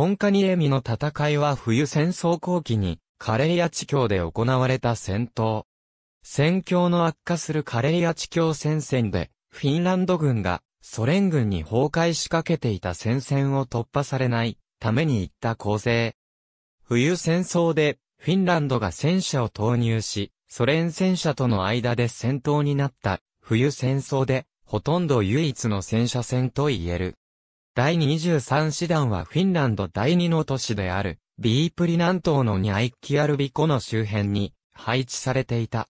本カニエミの戦いは冬戦争後期に、カレイア地峡で行われた戦闘。戦況の悪化するカレイア地峡戦線で、フィンランド軍がソ連軍に崩壊しかけていた戦線を突破されないために行った構成。冬戦争でフィンランドが戦車を投入し、ソ連戦車との間で戦闘になった冬戦争で、ほとんど唯一の戦車戦と言える。第23師団はフィンランド第2の都市である、ビープリ南東のニャイッキアルビコの周辺に配置されていた。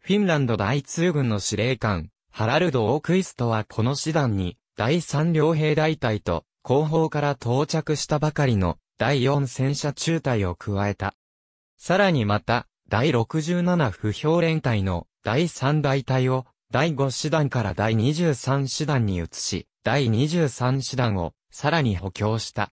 フィンランド第2軍の司令官、ハラルド・オークイストはこの師団に、第3両兵大隊と、後方から到着したばかりの第4戦車中隊を加えた。さらにまた、第67不評連隊の第3大隊を、第5師団から第23師団に移し、第23師団をさらに補強した。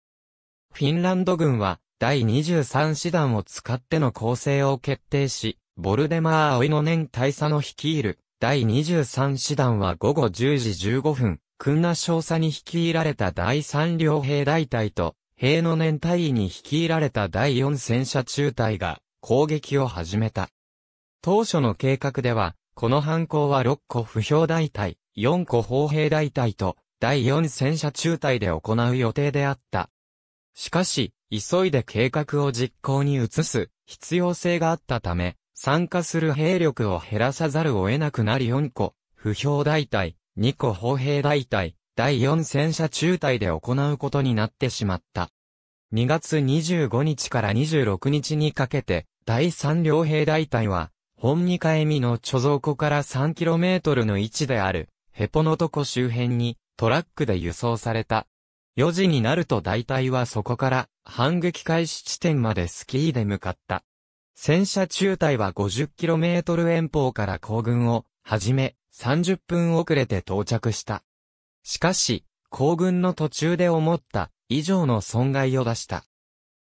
フィンランド軍は第23師団を使っての構成を決定し、ボルデマー・オイノネン大佐の率いる第23師団は午後10時15分、クンナ少佐に率いられた第3両兵大隊と、兵の年隊員に率いられた第4戦車中隊が攻撃を始めた。当初の計画では、この犯行は6個不評大隊、4個砲兵大隊と第4戦車中隊で行う予定であった。しかし、急いで計画を実行に移す必要性があったため、参加する兵力を減らさざるを得なくなり4個、不評大隊、2個砲兵大隊、第4戦車中隊で行うことになってしまった。2月25日から26日にかけて、第3両兵大隊は、本二回目の貯蔵庫から 3km の位置である、ヘポノトコ周辺に、トラックで輸送された。4時になると大体はそこから反撃開始地点までスキーで向かった。戦車中隊は 50km 遠方から行軍を始め30分遅れて到着した。しかし、行軍の途中で思った以上の損害を出した。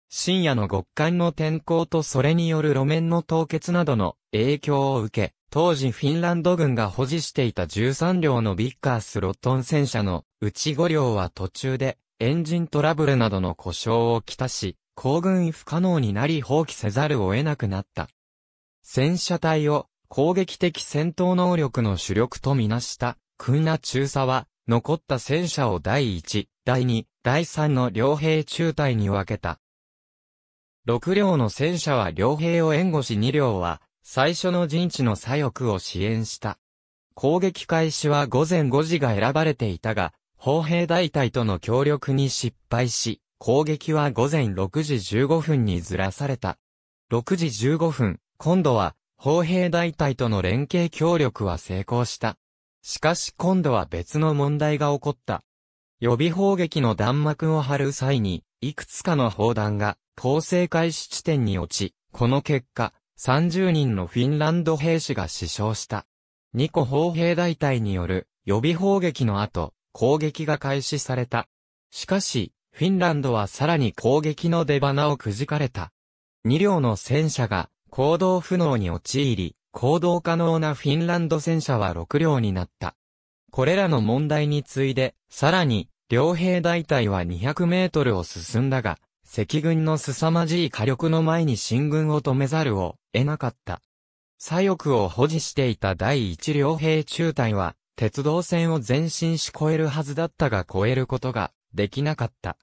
深夜の極寒の天候とそれによる路面の凍結などの影響を受け、当時フィンランド軍が保持していた13両のビッカースロットン戦車のうち5両は途中でエンジントラブルなどの故障をきたし、行軍不可能になり放棄せざるを得なくなった。戦車隊を攻撃的戦闘能力の主力とみなしたクンナ中佐は残った戦車を第1、第2、第3の両兵中隊に分けた。6両の戦車は両兵を援護し2両は最初の陣地の左翼を支援した。攻撃開始は午前5時が選ばれていたが、砲兵大隊との協力に失敗し、攻撃は午前6時15分にずらされた。6時15分、今度は、砲兵大隊との連携協力は成功した。しかし今度は別の問題が起こった。予備砲撃の弾幕を張る際に、いくつかの砲弾が、攻勢開始地点に落ち、この結果、30人のフィンランド兵士が死傷した。2個砲兵大隊による予備砲撃の後、攻撃が開始された。しかし、フィンランドはさらに攻撃の出花をくじかれた。2両の戦車が行動不能に陥り、行動可能なフィンランド戦車は6両になった。これらの問題に次いで、さらに、両兵大隊は200メートルを進んだが、赤軍の凄まじい火力の前に進軍を止めざるを得なかった。左翼を保持していた第一両兵中隊は、鉄道線を前進し越えるはずだったが越えることができなかった。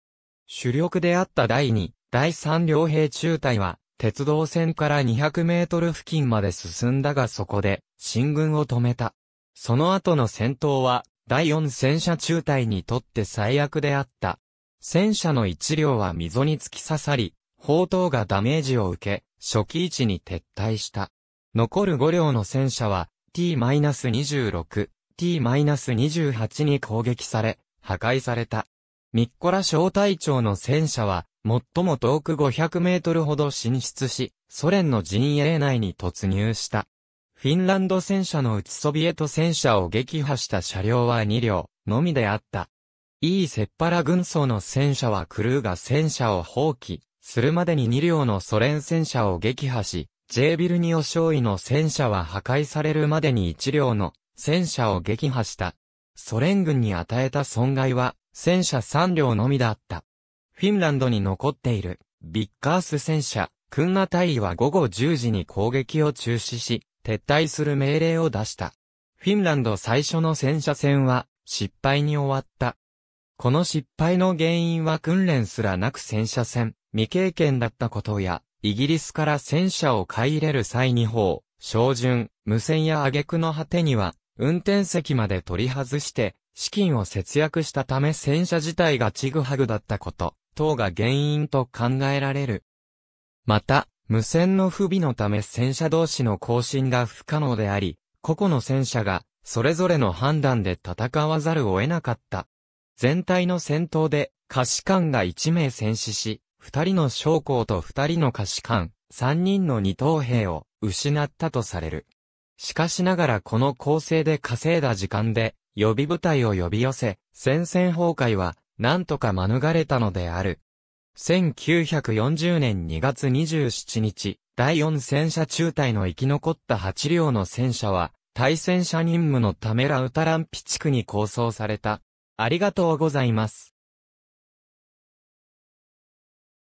主力であった第2、第3両兵中隊は、鉄道線から200メートル付近まで進んだがそこで、進軍を止めた。その後の戦闘は、第4戦車中隊にとって最悪であった。戦車の1両は溝に突き刺さり、砲塔がダメージを受け、初期位置に撤退した。残る5両の戦車は T-26、T-28 に攻撃され、破壊された。ミッコラ小隊長の戦車は、最も遠く500メートルほど進出し、ソ連の陣営内に突入した。フィンランド戦車のうちソビエト戦車を撃破した車両は2両のみであった。E セッパラ軍曹の戦車はクルーが戦車を放棄、するまでに2両のソ連戦車を撃破し、J ビルニオ勝尉の戦車は破壊されるまでに1両の戦車を撃破した。ソ連軍に与えた損害は戦車3両のみだった。フィンランドに残っているビッカース戦車、クンナ隊は午後10時に攻撃を中止し、撤退する命令を出した。フィンランド最初の戦車戦は失敗に終わった。この失敗の原因は訓練すらなく戦車戦。未経験だったことや、イギリスから戦車を買い入れる際に砲、照準、無線や挙句の果てには、運転席まで取り外して、資金を節約したため戦車自体がチグハグだったこと、等が原因と考えられる。また、無線の不備のため戦車同士の更新が不可能であり、個々の戦車が、それぞれの判断で戦わざるを得なかった。全体の戦闘で、可視官が1名戦死し、二人の将校と二人の歌詞官、三人の二等兵を失ったとされる。しかしながらこの構成で稼いだ時間で、予備部隊を呼び寄せ、戦線崩壊は、何とか免れたのである。1940年2月27日、第4戦車中隊の生き残った8両の戦車は、対戦車任務のためラウタランピ地区に構想された。ありがとうございます。